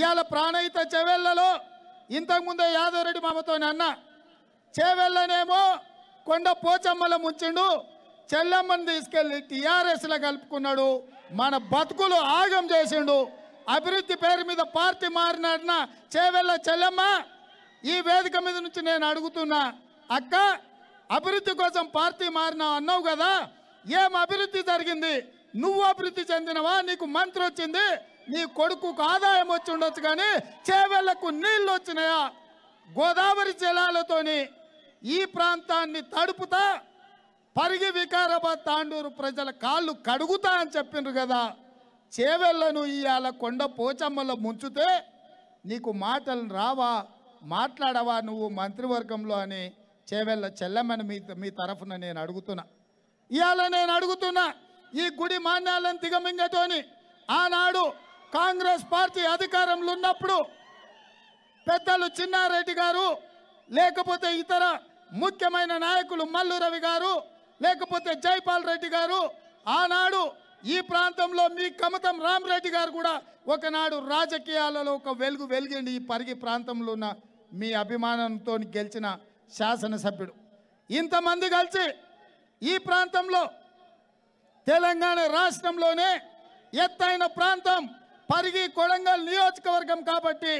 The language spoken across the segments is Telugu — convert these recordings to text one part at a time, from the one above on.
ఇవాళ ప్రాణహిత చెవెళ్లలో ఇంతకుముందే యాదవరెడ్డి మామతో అన్న చేవెళ్ళనేమో కొండ పోచమ్మల ముంచిండు చెల్లమ్మని తీసుకెళ్లి టీఆర్ఎస్లో కలుపుకున్నాడు మన బతుకులు ఆగం చేసిండు అభివృద్ధి పేరు మీద పార్టీ మారినాడిన చేవెళ్ళ చెల్లమ్మ ఈ వేదిక మీద నుంచి నేను అడుగుతున్నా అక్క అభివృద్ధి కోసం పార్టీ మారినావు అన్నావు కదా ఏం అభివృద్ధి జరిగింది నువ్వు అభివృద్ధి చెందినవా నీకు మంత్రి వచ్చింది నీ కొడుకుకు ఆదాయం వచ్చి ఉండొచ్చు కానీ చేవెళ్లకు నీళ్ళు వచ్చినాయా గోదావరి జలాలతోని ఈ ప్రాంతాన్ని తడుపుతా పరిగి వికారాబాద్ తాండూరు ప్రజల కాళ్ళు కడుగుతా అని చెప్పిండ్రు కదా చేవెళ్లను ఇవాళ కొండ పోచమ్మలో ముంచితే నీకు మాటలు రావా మాట్లాడవా నువ్వు మంత్రివర్గంలో అని చేవెళ్ళ చెల్లమని మీ మీ తరఫున నేను అడుగుతున్నా ఇవాళ నేను అడుగుతున్నా ఈ గుడి మాన్యాలను దిగమింగతోని ఆనాడు కాంగ్రెస్ పార్టీ అధికారంలో ఉన్నప్పుడు పెద్దలు చిన్నారెడ్డి గారు లేకపోతే ఇతర ముఖ్యమైన నాయకులు మల్లు రవి గారు లేకపోతే జైపాల్ రెడ్డి గారు ఆనాడు ఈ ప్రాంతంలో మీ కమతం రామరెడ్డి గారు కూడా ఒకనాడు రాజకీయాలలో ఒక వెలుగు వెలిగిండి ఈ పరిగి ప్రాంతంలో ఉన్న మీ అభిమానంతో గెలిచిన శాసనసభ్యుడు ఇంతమంది కలిసి ఈ ప్రాంతంలో తెలంగాణ రాష్ట్రంలోనే ఎత్తైన ప్రాంతం పరిగి కొడంగల్ నియోజకవర్గం కాబట్టి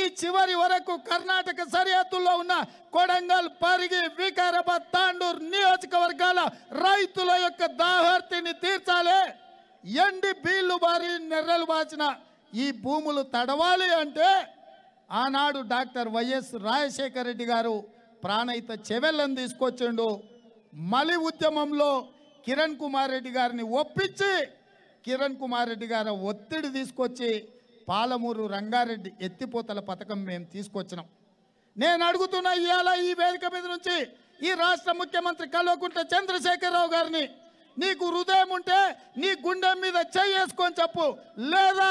ఈ చివరి వరకు కర్ణాటక సరిహద్దుల్లో ఉన్న కొడంగల్ పరిగి వికారాబాద్ తాండూర్ నియోజకవర్గాల రైతుల యొక్క దాహర్తిని తీర్చాలి ఎండి బీళ్లు బారి నెర్రలు బాచిన ఈ భూములు తడవాలి అంటే ఆనాడు డాక్టర్ వైఎస్ రాజశేఖర రెడ్డి గారు ప్రాణయిత చెవెళ్ళను తీసుకొచ్చిండు మలి ఉద్యమంలో కిరణ్ కుమార్ రెడ్డి గారిని ఒప్పించి కిరణ్ కుమార్ రెడ్డి గారు ఒత్తిడి తీసుకొచ్చి పాలమూరు రంగారెడ్డి ఎత్తిపోతల పథకం మేము తీసుకొచ్చినాం నేను అడుగుతున్న ఇవాళ ఈ వేదిక మీద నుంచి ఈ రాష్ట్ర ముఖ్యమంత్రి కల్వకుంట్ల చంద్రశేఖరరావు గారిని నీకు హృదయం ఉంటే నీ గుండె మీద చేసుకొని చెప్పు లేదా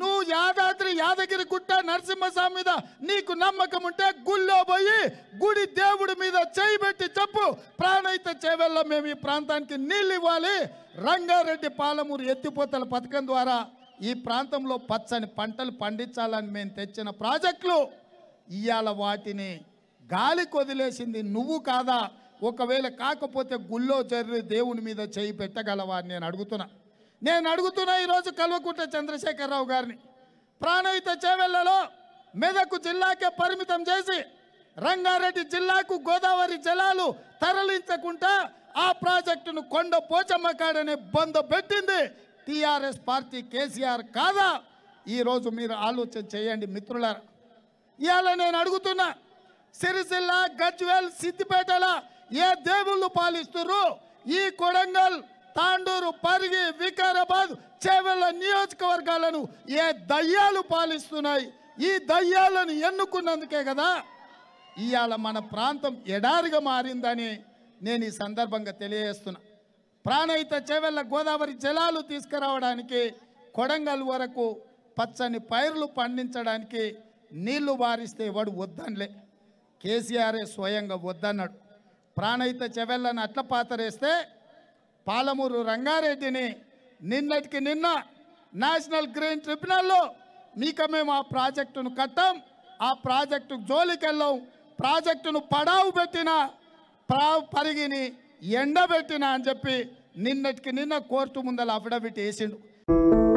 నువ్వు యాదాద్రి యాదగిరి గుట్ట నరసింహస్వామి మీద నీకు నమ్మకం ఉంటే గుళ్ళో పోయి గుడి దేవుడి మీద చేయి పెట్టి చెప్పు ప్రాణయిత చేవెల్లో మేము ఈ ప్రాంతానికి నీళ్ళు ఇవ్వాలి రంగారెడ్డి పాలమూరు ఎత్తిపోతల పథకం ద్వారా ఈ ప్రాంతంలో పచ్చని పంటలు పండించాలని మేము తెచ్చిన ప్రాజెక్టులు ఇవాళ వాటిని గాలి కొదిలేసింది నువ్వు కాదా ఒకవేళ కాకపోతే గుళ్ళో జరిగి దేవుని మీద చేయి పెట్టగలవా అని నేను అడుగుతున్నా నేను అడుగుతున్నా ఈరోజు కల్వకుంట చంద్రశేఖరరావు గారిని ప్రాణహిత చేవెళ్లలో మెదకు జిల్లాకే పరిమితం చేసి రంగారెడ్డి జిల్లాకు గోదావరి జలాలు తరలించకుండా ఆ ప్రాజెక్టును కొండ పోచమ్మ కాడనే బంద పెట్టింది టీఆర్ఎస్ పార్టీ కేసీఆర్ కాదా ఈరోజు మీరు ఆలోచన చేయండి మిత్రులారా ఇవాళ నేను అడుగుతున్నా సిరిసిల్ల గజ్వేల్ సిద్దిపేటల ఏ దేవుళ్ళు పాలిస్తున్నారు ఈ కొడంగల్ తాండూరు పరిగి వికారాబాద్ చేవెళ్ల నియోజకవర్గాలను ఏ దయ్యాలు పాలిస్తున్నాయి ఈ దయ్యాలను ఎన్నుకున్నందుకే కదా ఇవాళ మన ప్రాంతం ఎడారిగా మారిందని నేను ఈ సందర్భంగా తెలియజేస్తున్నా ప్రాణహిత చెవెళ్ళ గోదావరి జలాలు తీసుకురావడానికి కొడంగల్ వరకు పచ్చని పైర్లు పండించడానికి నీళ్లు వారిస్తే వాడు వద్దనిలే కేసీఆరే స్వయంగా వద్దన్నాడు ప్రాణహిత చెవెళ్ళను అట్ల పాతరేస్తే పాలమూరు రంగారెడ్డిని నిన్నటికి నిన్న నేషనల్ గ్రీన్ ట్రిబ్యునల్లో మీక మేము ఆ ప్రాజెక్టును కట్టాం ఆ ప్రాజెక్టు జోలికెళ్ళాం ప్రాజెక్టును పడావు పెట్టిన ప్రా పరిగిని ఎండబెట్టిన అని చెప్పి నిన్నటికి నిన్న కోర్టు ముందల అఫిడవిట్ వేసిండు